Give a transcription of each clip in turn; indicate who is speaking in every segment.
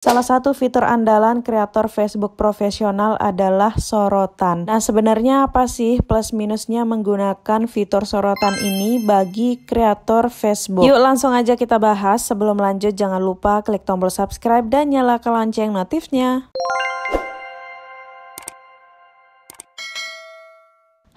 Speaker 1: Salah satu fitur andalan kreator Facebook profesional adalah sorotan. Nah, sebenarnya apa sih plus minusnya menggunakan fitur sorotan ini bagi kreator Facebook? Yuk langsung aja kita bahas. Sebelum lanjut jangan lupa klik tombol subscribe dan nyalakan lonceng notifnya.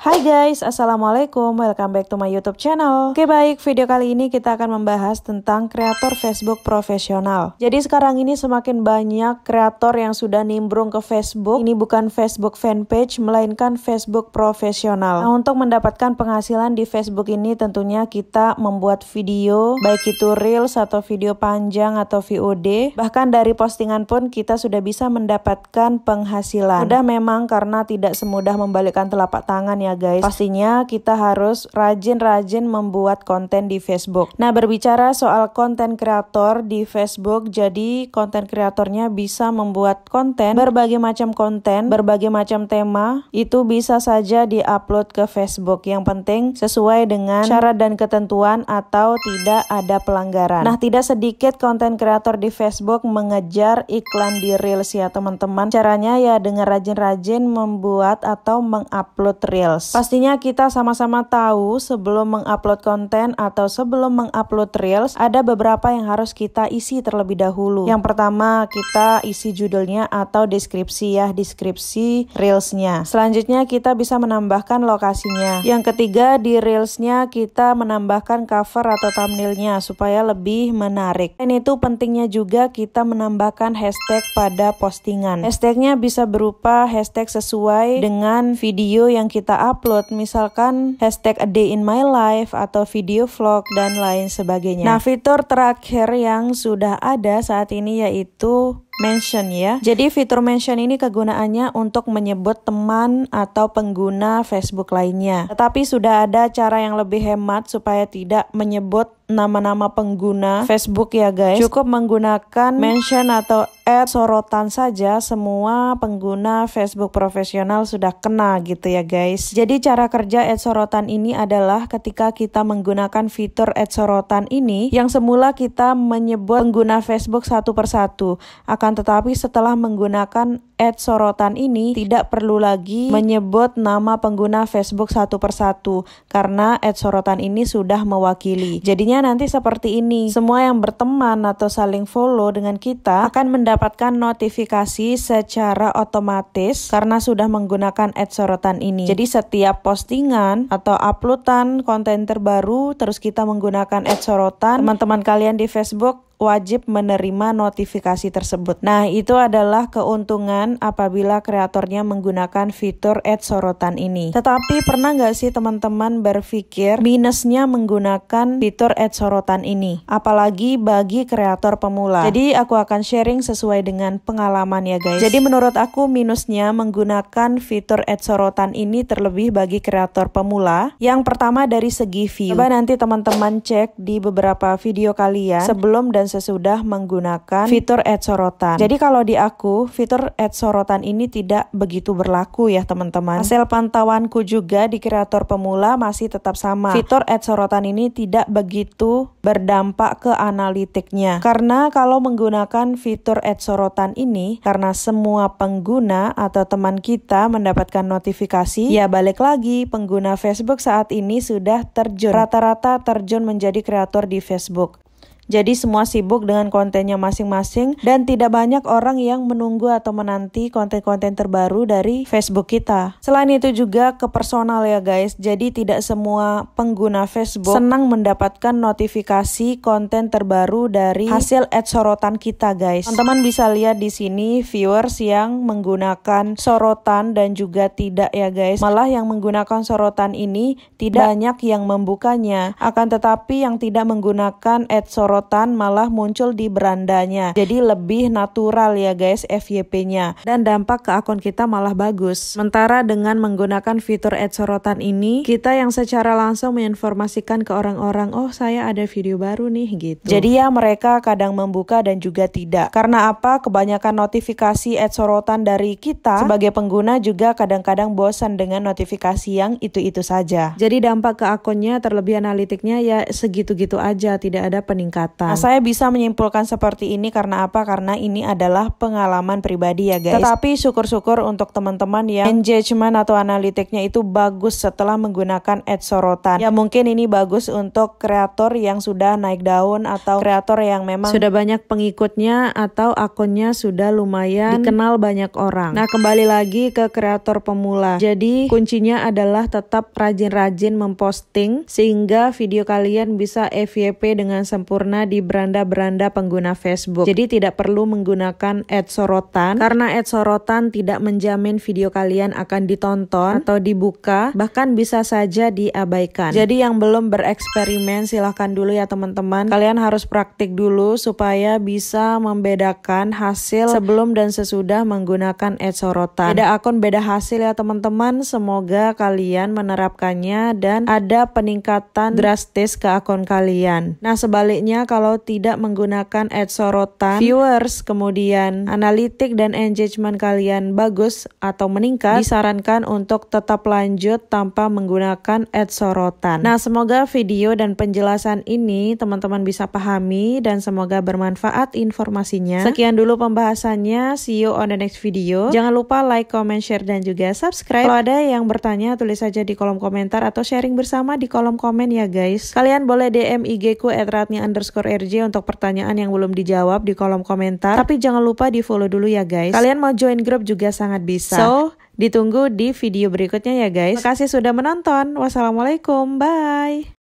Speaker 1: Hai guys, Assalamualaikum, welcome back to my youtube channel Oke baik, video kali ini kita akan membahas tentang kreator Facebook profesional Jadi sekarang ini semakin banyak kreator yang sudah nimbrung ke Facebook Ini bukan Facebook fanpage, melainkan Facebook profesional Nah untuk mendapatkan penghasilan di Facebook ini tentunya kita membuat video Baik itu Reels atau video panjang atau VOD Bahkan dari postingan pun kita sudah bisa mendapatkan penghasilan Udah memang karena tidak semudah membalikkan telapak tangan ya guys. Pastinya kita harus rajin-rajin membuat konten di Facebook. Nah berbicara soal konten kreator di Facebook, jadi konten kreatornya bisa membuat konten, berbagai macam konten, berbagai macam tema, itu bisa saja diupload ke Facebook. Yang penting sesuai dengan syarat dan ketentuan atau tidak ada pelanggaran. Nah tidak sedikit konten kreator di Facebook mengejar iklan di Reels ya teman-teman. Caranya ya dengan rajin-rajin membuat atau mengupload Reels. Pastinya kita sama-sama tahu sebelum mengupload konten atau sebelum mengupload reels ada beberapa yang harus kita isi terlebih dahulu. Yang pertama kita isi judulnya atau deskripsi ya, deskripsi reelsnya. Selanjutnya kita bisa menambahkan lokasinya. Yang ketiga di reelsnya kita menambahkan cover atau thumbnailnya supaya lebih menarik. Dan itu pentingnya juga kita menambahkan hashtag pada postingan. Hashtagnya bisa berupa hashtag sesuai dengan video yang kita upload upload misalkan hashtag a day in my life atau video vlog dan lain sebagainya. Nah, fitur terakhir yang sudah ada saat ini yaitu mention ya. Jadi fitur mention ini kegunaannya untuk menyebut teman atau pengguna Facebook lainnya. Tetapi sudah ada cara yang lebih hemat supaya tidak menyebut nama-nama pengguna Facebook ya guys. Cukup menggunakan mention atau add sorotan saja semua pengguna Facebook profesional sudah kena gitu ya guys. Jadi cara kerja add sorotan ini adalah ketika kita menggunakan fitur add sorotan ini yang semula kita menyebut pengguna Facebook satu persatu. Akan tetapi setelah menggunakan ad sorotan ini tidak perlu lagi menyebut nama pengguna Facebook satu persatu karena ad sorotan ini sudah mewakili. Jadinya nanti seperti ini, semua yang berteman atau saling follow dengan kita akan mendapatkan notifikasi secara otomatis karena sudah menggunakan ad sorotan ini. Jadi setiap postingan atau uploadan konten terbaru terus kita menggunakan ad sorotan, teman-teman kalian di Facebook wajib menerima notifikasi tersebut. Nah, itu adalah keuntungan apabila kreatornya menggunakan fitur ad sorotan ini. Tetapi pernah nggak sih teman-teman berpikir minusnya menggunakan fitur ad sorotan ini? Apalagi bagi kreator pemula. Jadi, aku akan sharing sesuai dengan pengalaman ya guys. Jadi, menurut aku minusnya menggunakan fitur ad sorotan ini terlebih bagi kreator pemula. Yang pertama dari segi view. Coba nanti teman-teman cek di beberapa video kalian sebelum dan dan sesudah menggunakan fitur add sorotan. Jadi kalau di aku, fitur add sorotan ini tidak begitu berlaku ya teman-teman. Hasil pantauanku juga di kreator pemula masih tetap sama. Fitur add sorotan ini tidak begitu berdampak ke analitiknya. Karena kalau menggunakan fitur add sorotan ini, karena semua pengguna atau teman kita mendapatkan notifikasi, ya balik lagi pengguna Facebook saat ini sudah terjun. Rata-rata terjun menjadi kreator di Facebook. Jadi semua sibuk dengan kontennya masing-masing dan tidak banyak orang yang menunggu atau menanti konten-konten terbaru dari Facebook kita. Selain itu juga ke personal ya guys. Jadi tidak semua pengguna Facebook senang mendapatkan notifikasi konten terbaru dari hasil ad sorotan kita guys. Teman-teman bisa lihat di sini viewers yang menggunakan sorotan dan juga tidak ya guys. Malah yang menggunakan sorotan ini tidak banyak yang membukanya. Akan tetapi yang tidak menggunakan ad sorotan sorotan malah muncul di berandanya. Jadi lebih natural ya guys FYP-nya. Dan dampak ke akun kita malah bagus. Sementara dengan menggunakan fitur ad sorotan ini, kita yang secara langsung menginformasikan ke orang-orang, oh saya ada video baru nih gitu. Jadi ya mereka kadang membuka dan juga tidak. Karena apa? Kebanyakan notifikasi ad sorotan dari kita sebagai pengguna juga kadang-kadang bosan dengan notifikasi yang itu-itu saja. Jadi dampak ke akunnya terlebih analitiknya ya segitu-gitu aja, tidak ada peningkatan kesehatan. Nah, saya bisa menyimpulkan seperti ini karena apa? Karena ini adalah pengalaman pribadi ya guys. Tetapi syukur-syukur untuk teman-teman yang engagement atau analitiknya itu bagus setelah menggunakan ad sorotan. Ya mungkin ini bagus untuk kreator yang sudah naik daun atau kreator yang memang sudah banyak pengikutnya atau akunnya sudah lumayan dikenal banyak orang. Nah kembali lagi ke kreator pemula. Jadi kuncinya adalah tetap rajin-rajin memposting sehingga video kalian bisa FYP dengan sempurna berwarna di beranda-beranda pengguna Facebook. Jadi tidak perlu menggunakan ad sorotan karena ad sorotan tidak menjamin video kalian akan ditonton atau dibuka, bahkan bisa saja diabaikan. Jadi yang belum bereksperimen silahkan dulu ya teman-teman. Kalian harus praktik dulu supaya bisa membedakan hasil sebelum dan sesudah menggunakan ad sorotan. Beda akun beda hasil ya teman-teman. Semoga kalian menerapkannya dan ada peningkatan drastis ke akun kalian. Nah sebaliknya kalau tidak menggunakan ad sorotan, viewers, kemudian analitik dan engagement kalian bagus atau meningkat, disarankan untuk tetap lanjut tanpa menggunakan ad sorotan. Nah, semoga video dan penjelasan ini teman-teman bisa pahami dan semoga bermanfaat informasinya. Sekian dulu pembahasannya. See you on the next video. Jangan lupa like, comment, share, dan juga subscribe. Kalau ada yang bertanya, tulis saja di kolom komentar atau sharing bersama di kolom komen ya guys. Kalian boleh DM IG ku underscore underscore RJ untuk pertanyaan yang belum dijawab di kolom komentar. Tapi jangan lupa di follow dulu ya guys. Kalian mau join grup juga sangat bisa. So, ditunggu di video berikutnya ya guys. Terima kasih sudah menonton. Wassalamualaikum. Bye.